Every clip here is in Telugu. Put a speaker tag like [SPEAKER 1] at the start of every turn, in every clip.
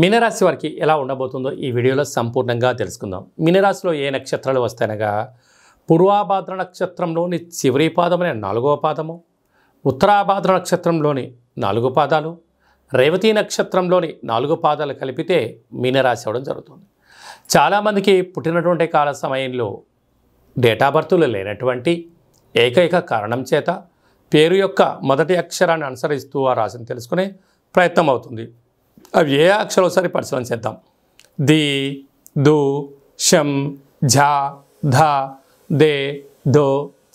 [SPEAKER 1] మీనరాశి వారికి ఎలా ఉండబోతుందో ఈ వీడియోలో సంపూర్ణంగా తెలుసుకుందాం మీనరాశిలో ఏ నక్షత్రాలు వస్తాయనగా పూర్వాభాద్ర నక్షత్రంలోని చివరి పాదమైన నాలుగవ పాదము ఉత్తరాభాద్ర నక్షత్రంలోని నాలుగు పాదాలు రేవతి నక్షత్రంలోని నాలుగు పాదాలు కలిపితే మీనరాశి అవడం జరుగుతుంది చాలామందికి పుట్టినటువంటి కాల సమయంలో డేటా బర్త్లు లేనటువంటి ఏకైక కారణం చేత పేరు యొక్క మొదటి అక్షరాన్ని అనుసరిస్తూ ఆ రాశిని తెలుసుకునే ప్రయత్నం అవుతుంది అవి ఏ అక్షరం ఒకసారి పరిశీలన చేద్దాం ది దు షం ఝా ధ దే దో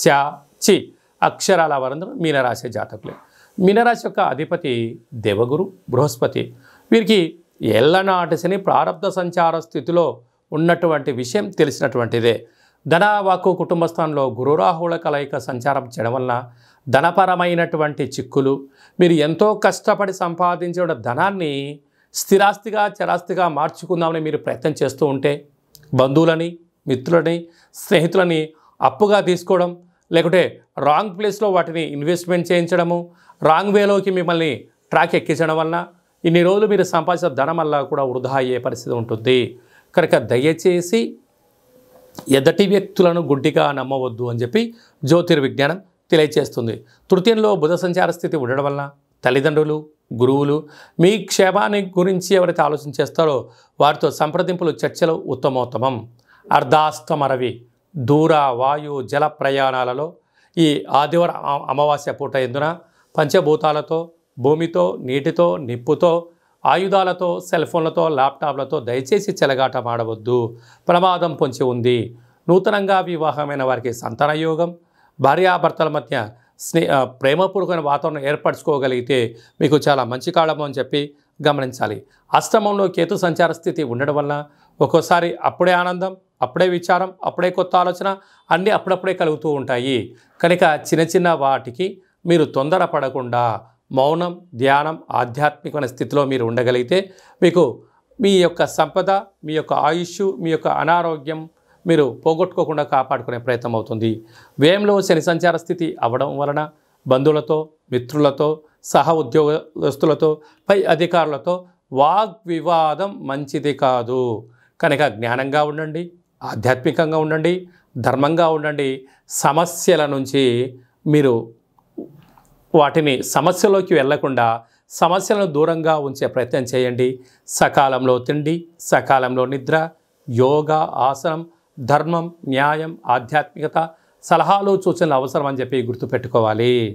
[SPEAKER 1] చా చి అక్షరాల వారందరూ మీనరాశి జాతకులే మీనరాశి యొక్క అధిపతి దేవగురు బృహస్పతి వీరికి ఎల్లనాటి శని ప్రారంభ సంచార స్థితిలో ఉన్నటువంటి విషయం తెలిసినటువంటిదే ధనవాకు స్థానంలో గురురాహుల కలయిక సంచారం చేయడం వలన ధనపరమైనటువంటి చిక్కులు మీరు ఎంతో కష్టపడి సంపాదించిన ధనాన్ని స్థిరాస్తిగా చరాస్తిగా మార్చుకుందామని మీరు ప్రయత్నం చేస్తూ ఉంటే బంధువులని మిత్రులని స్నేహితులని అప్పుగా తీసుకోవడం లేకుంటే రాంగ్ ప్లేస్లో వాటిని ఇన్వెస్ట్మెంట్ చేయించడము రాంగ్ వేలోకి మిమ్మల్ని ట్రాక్ ఎక్కించడం వలన ఇన్ని రోజులు మీరు సంపాదించిన ధనం వల్ల కూడా వృధా అయ్యే పరిస్థితి ఉంటుంది కనుక దయచేసి ఎదటి వ్యక్తులను గుడ్డిగా నమ్మవద్దు అని చెప్పి జ్యోతిర్విజ్ఞానం తెలియజేస్తుంది తృతీయంలో బుధ సంచార స్థితి ఉండడం వలన తల్లిదండ్రులు గురువులు మీ క్షేమాన్ని గురించి ఎవరైతే ఆలోచన చేస్తారో వారితో సంప్రదింపులు చర్చలు ఉత్తమోత్తమం అర్ధాస్తమరవి దూర వాయు జల ప్రయాణాలలో ఈ ఆదివారం అమావాస్య పూట ఎందున పంచభూతాలతో భూమితో నీటితో నిప్పుతో ఆయుధాలతో సెల్ ఫోన్లతో ల్యాప్టాప్లతో దయచేసి చెలగాట మాడవద్దు ప్రమాదం పొంచి ఉంది నూతనంగా వివాహమైన వారికి సంతానయోగం భార్యాభర్తల మధ్య స్నే ప్రేమపూర్వకమైన వాతావరణం ఏర్పరచుకోగలిగితే మీకు చాలా మంచి కాలము అని చెప్పి గమనించాలి అష్టమంలో కేతు సంచార స్థితి ఉండడం వలన ఒక్కోసారి అప్పుడే ఆనందం అప్పుడే విచారం అప్పుడే కొత్త ఆలోచన అన్నీ అప్పుడప్పుడే కలుగుతూ ఉంటాయి కనుక చిన్న చిన్న వాటికి మీరు తొందరపడకుండా మౌనం ధ్యానం ఆధ్యాత్మికమైన స్థితిలో మీరు ఉండగలిగితే మీకు మీ యొక్క సంపద మీ యొక్క ఆయుష్ మీ యొక్క అనారోగ్యం మీరు పోగొట్టుకోకుండా కాపాడుకునే ప్రయత్నం అవుతుంది వ్యయంలో శని సంచార స్థితి అవడం వలన బంధువులతో మిత్రులతో సహ ఉద్యోగస్తులతో పై అధికారులతో వాగ్వివాదం మంచిది కాదు కనుక జ్ఞానంగా ఉండండి ఆధ్యాత్మికంగా ఉండండి ధర్మంగా ఉండండి సమస్యల నుంచి మీరు వాటిని సమస్యలోకి వెళ్లకుండా సమస్యలను దూరంగా ఉంచే ప్రయత్నం చేయండి సకాలంలో తిండి సకాలంలో నిద్ర యోగా ఆసనం ధర్మం న్యాయం ఆధ్యాత్మికత సలహాలు సూచనలు అవసరం అని చెప్పి గుర్తుపెట్టుకోవాలి